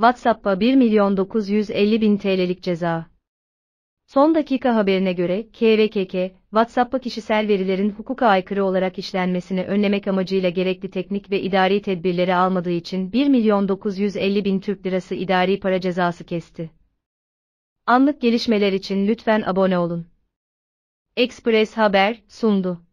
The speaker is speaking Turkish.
WhatsApp'a 1 milyon 950 bin TL'lik ceza. Son dakika haberine göre, KVKK, WhatsApp'a kişisel verilerin hukuka aykırı olarak işlenmesini önlemek amacıyla gerekli teknik ve idari tedbirleri almadığı için 1 milyon 950 bin Türk lirası idari para cezası kesti. Anlık gelişmeler için lütfen abone olun. Express Haber sundu.